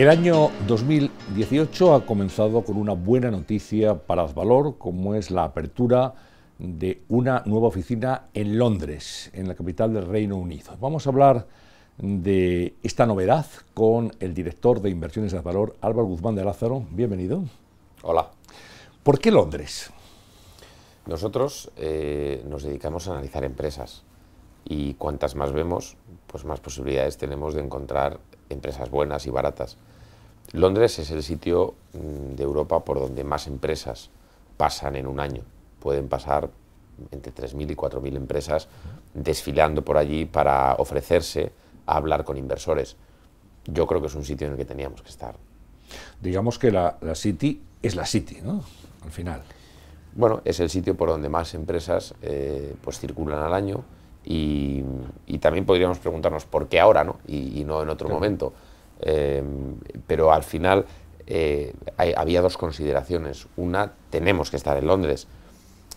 El año 2018 ha comenzado con una buena noticia para Azvalor, como es la apertura de una nueva oficina en Londres, en la capital del Reino Unido. Vamos a hablar de esta novedad con el director de inversiones de Azvalor, Álvaro Guzmán de Lázaro. Bienvenido. Hola. ¿Por qué Londres? Nosotros eh, nos dedicamos a analizar empresas y cuantas más vemos, pues más posibilidades tenemos de encontrar empresas buenas y baratas. Londres es el sitio mm, de Europa por donde más empresas pasan en un año. Pueden pasar entre 3.000 y 4.000 empresas desfilando por allí para ofrecerse a hablar con inversores. Yo creo que es un sitio en el que teníamos que estar. Digamos que la, City es la City, ¿no? Al final. Bueno, es el sitio por donde más empresas eh, pues circulan al año y, también podríamos preguntarnos por qué ahora, ¿no? Y, no en otro momento. Em, pero al final eh, había dos consideraciones. Una, tenemos que estar en Londres.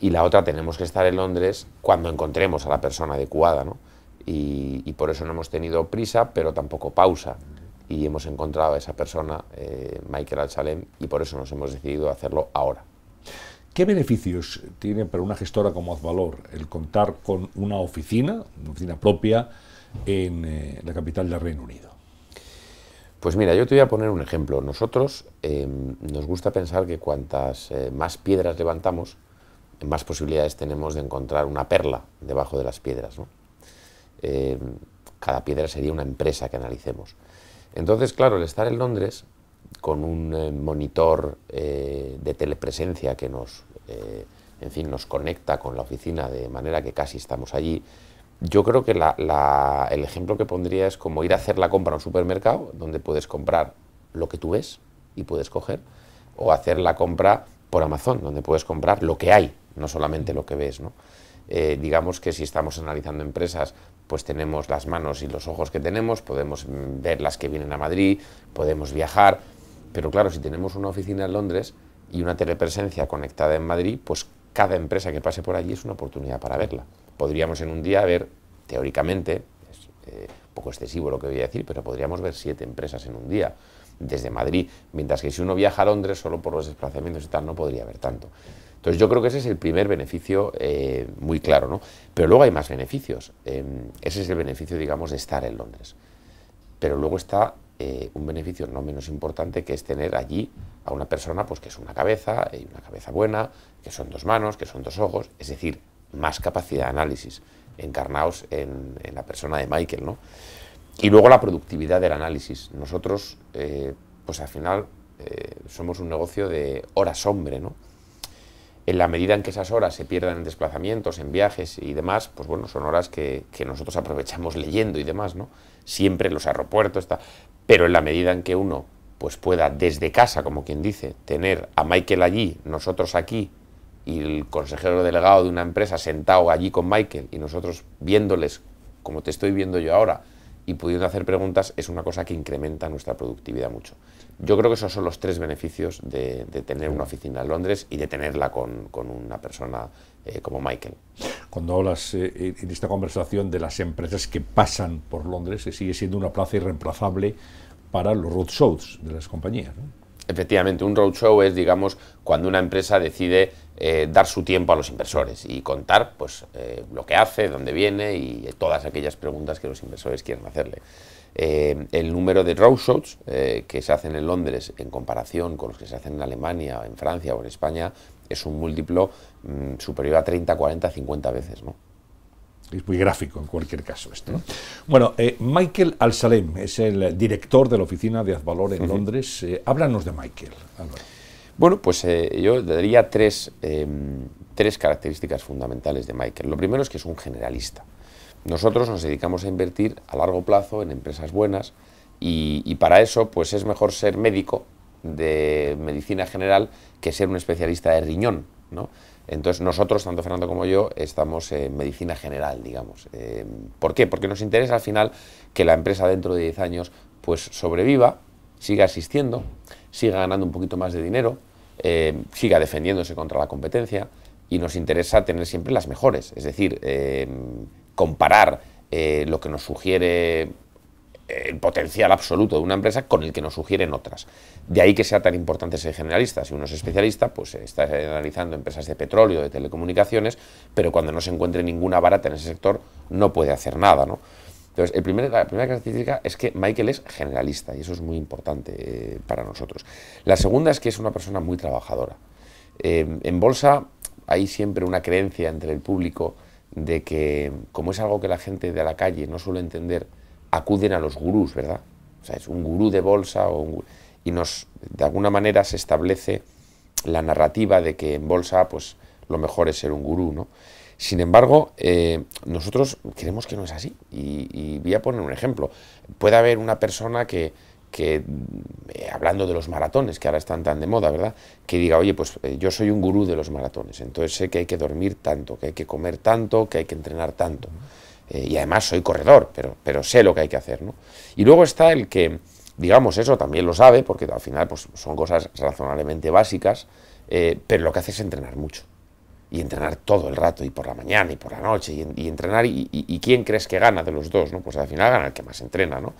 Y la otra, tenemos que estar en Londres cuando encontremos a la persona adecuada. ¿no? Y, por eso no hemos tenido prisa, pero tampoco pausa. Y hemos encontrado a esa persona, eh, Michael al y por eso nos hemos decidido hacerlo ahora. ¿Qué beneficios tiene para una gestora como Azvalor el contar con una oficina, una oficina propia, en eh, la capital del Reino Unido? Pues mira, yo te voy a poner un ejemplo. Nosotros em, nos gusta pensar que cuantas eh, más piedras levantamos, más posibilidades tenemos de encontrar una perla debajo de las piedras. ¿no? Em, cada piedra sería una empresa que analicemos. Entonces, claro, el estar en Londres con un eh, monitor eh, de telepresencia que nos, en fin, nos conecta con la oficina de manera que casi estamos allí, yo creo que el ejemplo que pondría es como ir a hacer la compra a un supermercado, donde puedes comprar lo que tú ves y puedes coger, o hacer la compra por Amazon, donde puedes comprar lo que hay, no solamente lo que ves. Eh, digamos que si estamos analizando empresas, pues tenemos las manos y los ojos que tenemos, podemos ver las que vienen a Madrid, podemos viajar, pero claro, si tenemos una oficina en Londres y una telepresencia conectada en Madrid, pues cada empresa que pase por allí es una oportunidad para verla podríamos en un día ver, teóricamente, es un eh, poco excesivo lo que voy a decir, pero podríamos ver siete empresas en un día desde Madrid, mientras que si uno viaja a Londres solo por los desplazamientos y tal no podría ver tanto. Entonces yo creo que ese es el primer beneficio eh, muy claro, ¿no? Pero luego hay más beneficios. Em, ese es el beneficio, digamos, de estar en Londres. Pero luego está eh, un beneficio no menos importante que es tener allí a una persona pues, que es una cabeza, y una cabeza buena, que son dos manos, que son dos ojos, es decir, más capacidad de análisis, encarnaos en, en la persona de Michael. ¿no? Y luego la productividad del análisis. Nosotros, eh, pues al final, eh, somos un negocio de horas hombre, ¿no? En la medida en que esas horas se pierdan en desplazamientos, en viajes y demás, pues bueno, son horas que, nosotros aprovechamos leyendo y demás, ¿no? Siempre en los aeropuertos, está. pero en la medida en que uno pues pueda desde casa, como quien dice, tener a Michael allí, nosotros aquí, y el consejero delegado de una empresa sentado allí con Michael y nosotros viéndoles como te estoy viendo yo ahora y pudiendo hacer preguntas es una cosa que incrementa nuestra productividad mucho. Yo creo que esos son los tres beneficios de, tener una oficina en Londres y de tenerla con, con una persona eh, como Michael. Cuando hablas eh, en esta conversación de las empresas que pasan por Londres, que eh, sigue siendo una plaza irreemplazable para los roadshows de las compañías. ¿no? Efectivamente, un roadshow es, digamos, cuando una empresa decide eh, dar su tiempo a los inversores y contar pues, eh, lo que hace, dónde viene y eh, todas aquellas preguntas que los inversores quieren hacerle. el número de roadshows que se hacen en Londres en comparación con los que se hacen en Alemania, en Francia o en España es un múltiplo mm, superior a 30, 40, 50 veces. ¿no? es muy gráfico en cualquier caso esto. Bueno, eh, Michael Al-Salem es el director de la oficina de Azvalor en Londres. Eh, háblanos de Michael. Álvaro. Bueno, pues eh, yo daría tres, em, tres, características fundamentales de Michael. Lo primero es que es un generalista. Nosotros nos dedicamos a invertir a largo plazo en empresas buenas y, para eso pues es mejor ser médico de medicina general que ser un especialista de riñón. ¿no? Entonces nosotros, tanto Fernando como yo, estamos en medicina general, digamos. Eh, ¿Por qué? Porque nos interesa al final que la empresa dentro de 10 años pues sobreviva, siga asistiendo, siga ganando un poquito más de dinero, eh, siga defendiéndose contra la competencia y nos interesa tener siempre las mejores. Es decir, eh, comparar lo que nos sugiere el potencial absoluto de una empresa con el que nos sugieren otras. De ahí que sea tan importante ser generalista. Si uno es especialista, pues está analizando empresas de petróleo, de telecomunicaciones, pero cuando no se encuentre ninguna barata en ese sector, no puede hacer nada, ¿no? Entonces, la primera característica es que Michael es generalista y eso es muy importante eh, para nosotros. La segunda es que es una persona muy trabajadora. Eh, en bolsa hay siempre una creencia entre el público de que, como es algo que la gente de la calle no suele entender, acuden a los gurús, ¿verdad? O sea, es un gurú de bolsa y nos, de alguna manera se establece la narrativa de que en bolsa, pues lo mejor es ser un gurú, ¿no? Sin embargo, eh, nosotros creemos que no es así. Y, voy a poner un ejemplo. Puede haber una persona que, eh, hablando de los maratones, que ahora están tan de moda, ¿verdad? Que diga, oye, pues eh, yo soy un gurú de los maratones, entonces sé que hay que dormir tanto, que hay que comer tanto, que hay que entrenar tanto. Eh, y además soy corredor, pero, sé lo que hay que hacer. ¿no? Y luego está el que, digamos, eso también lo sabe, porque al final pues, son cosas razonablemente básicas, eh, pero lo que hace es entrenar mucho. Y entrenar todo el rato, y por la mañana, y por la noche, y, entrenar, y, quién crees que gana de los dos, ¿no? Pues al final gana el que más entrena, ¿no?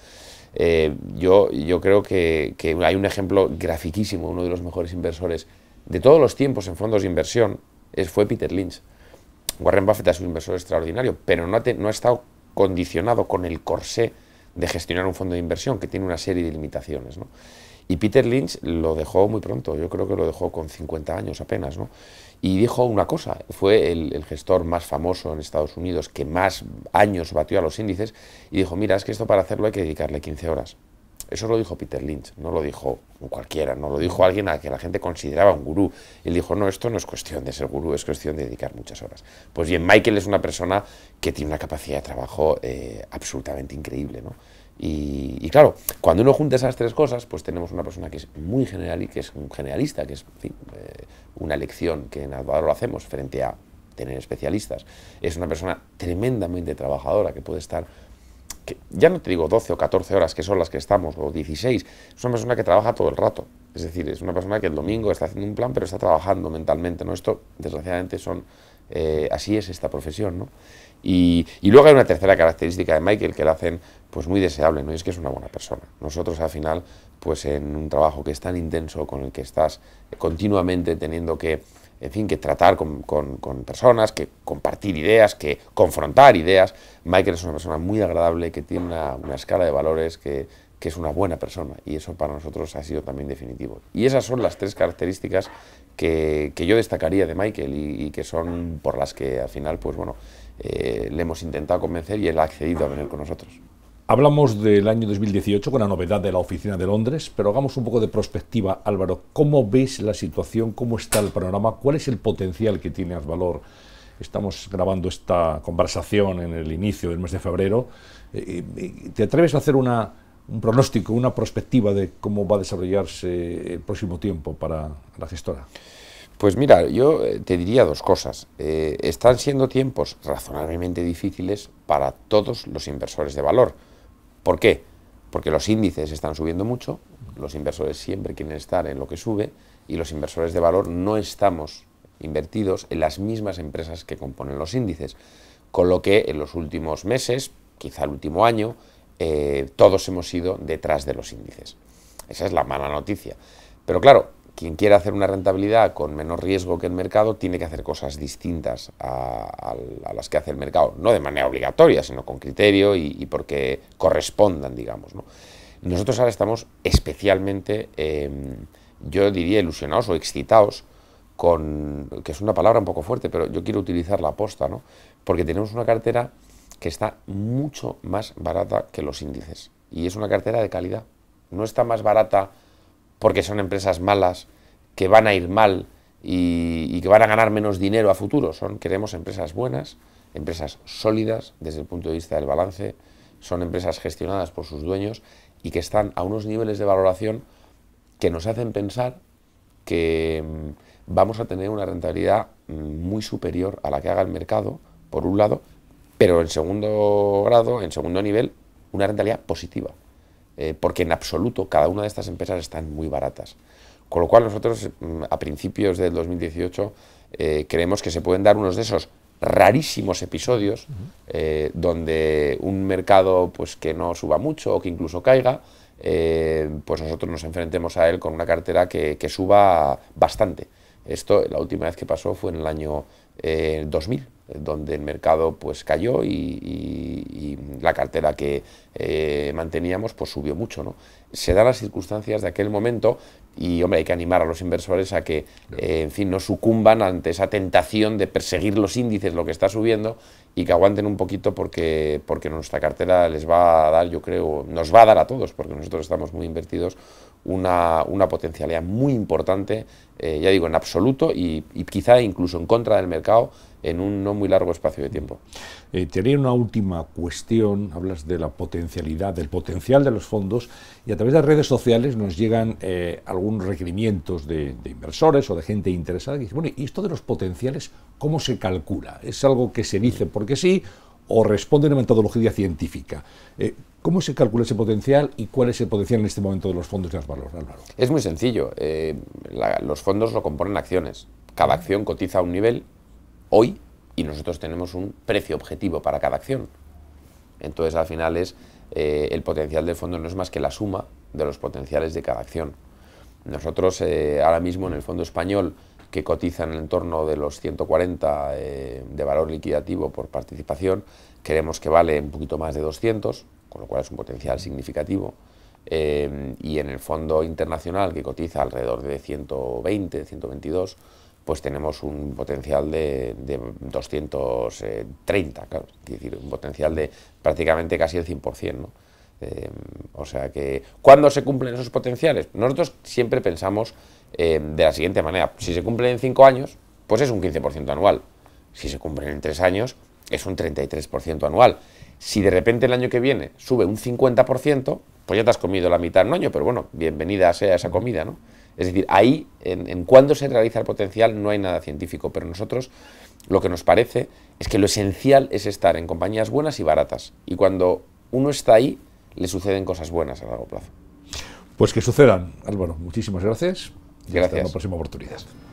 Eh, yo, yo creo que, que hay un ejemplo grafiquísimo, uno de los mejores inversores de todos los tiempos en fondos de inversión, es, fue Peter Lynch. Warren Buffett es un inversor extraordinario, pero no ha, estado condicionado con el corsé de gestionar un fondo de inversión que tiene una serie de limitaciones. Y Peter Lynch lo dejó muy pronto, yo creo que lo dejó con 50 años apenas, ¿no? Y dijo una cosa, fue el, el, gestor más famoso en Estados Unidos que más años batió a los índices y dijo, mira, es que esto para hacerlo hay que dedicarle 15 horas. Eso lo dijo Peter Lynch, no lo dijo cualquiera, no lo dijo alguien a que la gente consideraba un gurú. Él dijo, no, esto no es cuestión de ser gurú, es cuestión de dedicar muchas horas. Pues bien, Michael es una persona que tiene una capacidad de trabajo eh, absolutamente increíble, Y, claro, cuando uno junta esas tres cosas, pues tenemos una persona que es muy general y que es un generalista, que es eh, una lección que en Alvarado lo hacemos frente a tener especialistas. Es una persona tremendamente trabajadora que puede estar ya no te digo 12 o 14 horas que son las que estamos, o 16, es una persona que trabaja todo el rato. Es decir, es una persona que el domingo está haciendo un plan, pero está trabajando mentalmente, ¿no? Esto, desgraciadamente, son... Eh, así es esta profesión, Y, luego hay una tercera característica de Michael que la hacen pues muy deseable, ¿no? Y es que es una buena persona. Nosotros al final, pues en un trabajo que es tan intenso, con el que estás continuamente teniendo que en fin, que tratar con, personas, que compartir ideas, que confrontar ideas. Michael es una persona muy agradable, que tiene una, escala de valores, que, es una buena persona y eso para nosotros ha sido también definitivo. Y esas son las tres características que, yo destacaría de Michael y, que son por las que al final, pues bueno, eh, le hemos intentado convencer y él ha accedido a venir con nosotros. Hablamos del año 2018 con la novedad de la oficina de Londres, pero hagamos un poco de prospectiva, Álvaro. ¿Cómo ves la situación? ¿Cómo está el panorama? ¿Cuál es el potencial que tiene valor? Estamos grabando esta conversación en el inicio del mes de febrero. Eh, eh, eh, ¿Te atreves a hacer un pronóstico, una prospectiva de cómo va a desarrollarse el próximo tiempo para la gestora? Pues mira, yo te diría dos cosas. están siendo tiempos razonablemente difíciles para todos los inversores de valor ¿Por qué? Porque los índices están subiendo mucho, los inversores siempre quieren estar en lo que sube y los inversores de valor no estamos invertidos en las mismas empresas que componen los índices. Con lo que en los últimos meses, quizá el último año, eh, todos hemos ido detrás de los índices. Esa es la mala noticia. Pero claro, quien quiera hacer una rentabilidad con menor riesgo que el mercado tiene que hacer cosas distintas a, las que hace el mercado, no de manera obligatoria, sino con criterio y, porque correspondan, digamos. Nosotros ahora estamos especialmente, em, yo diría, ilusionados o excitados con, que es una palabra un poco fuerte, pero yo quiero utilizar la aposta, ¿no? porque tenemos una cartera que está mucho más barata que los índices y es una cartera de calidad. No está más barata porque son empresas malas, que van a ir mal y, que van a ganar menos dinero a futuro. Son, queremos empresas buenas, empresas sólidas desde el punto de vista del balance, son empresas gestionadas por sus dueños y que están a unos niveles de valoración que nos hacen pensar que mm, vamos a tener una rentabilidad mm, muy superior a la que haga el mercado, por un lado, pero en segundo grado, en segundo nivel, una rentabilidad positiva. Eh, porque en absoluto cada una de estas empresas están muy baratas. Con lo cual nosotros mm, a principios del 2018 eh, creemos que se pueden dar unos de esos rarísimos episodios eh, donde un mercado pues que no suba mucho o que incluso caiga, pues nosotros nos enfrentemos a él con una cartera que, que, suba bastante. Esto la última vez que pasó fue en el año 2000 donde el mercado pues cayó y, la cartera que eh, manteníamos pues subió mucho. ¿no? Se dan las circunstancias de aquel momento y hombre, hay que animar a los inversores a que, eh, en fin, no sucumban ante esa tentación de perseguir los índices, lo que está subiendo, y que aguanten un poquito porque, porque nuestra cartera les va a dar, yo creo, nos va a dar a todos, porque nosotros estamos muy invertidos, una, una potencialidad muy importante, eh, ya digo, en absoluto y, quizá incluso en contra del mercado en un no muy largo espacio de tiempo. Eh, una última cuestión, hablas de la potencialidad, del potencial de los fondos y a través de las redes sociales nos llegan eh, algunos requerimientos de, inversores o de gente interesada que dice, bueno, ¿y esto de los potenciales cómo se calcula? ¿Es algo que se dice porque sí, o responde a una metodología científica. Eh, ¿Cómo se calcula ese potencial y cuál es el potencial en este momento de los fondos de las valores, Es muy sencillo. Eh, los fondos lo componen acciones. Cada acción cotiza a un nivel hoy y nosotros tenemos un precio objetivo para cada acción. Entonces, al final, es eh, el potencial del fondo no es más que la suma de los potenciales de cada acción. Nosotros, ahora mismo, en el fondo español, que cotizan en el entorno de los 140 eh, de valor liquidativo por participación, queremos que vale un poquito más de 200, con lo cual es un potencial significativo. Eh, y en el fondo internacional que cotiza alrededor de 120, 122, pues tenemos un potencial de, 230, eh, claro, es decir, un potencial de prácticamente casi el 100%. Em, o sea que, ¿cuándo se cumplen esos potenciales? Nosotros siempre pensamos em, de la siguiente manera. Si se cumplen en 5 años, pues es un 15% anual. Si se cumplen en 3 años, es un 33% anual. Si de repente el año que viene sube un 50%, pues ya te has comido la mitad en un año, pero bueno, bienvenida sea esa comida, ¿no? Es decir, ahí, en cuándo se realiza el potencial, no hay nada científico, pero nosotros lo que nos parece es que lo esencial es estar en compañías buenas y baratas. Y cuando uno está ahí, le suceden cosas buenas a largo plazo. Pues que sucedan, Álvaro. Muchísimas gracias. Y gracias. Hasta la próxima oportunidad.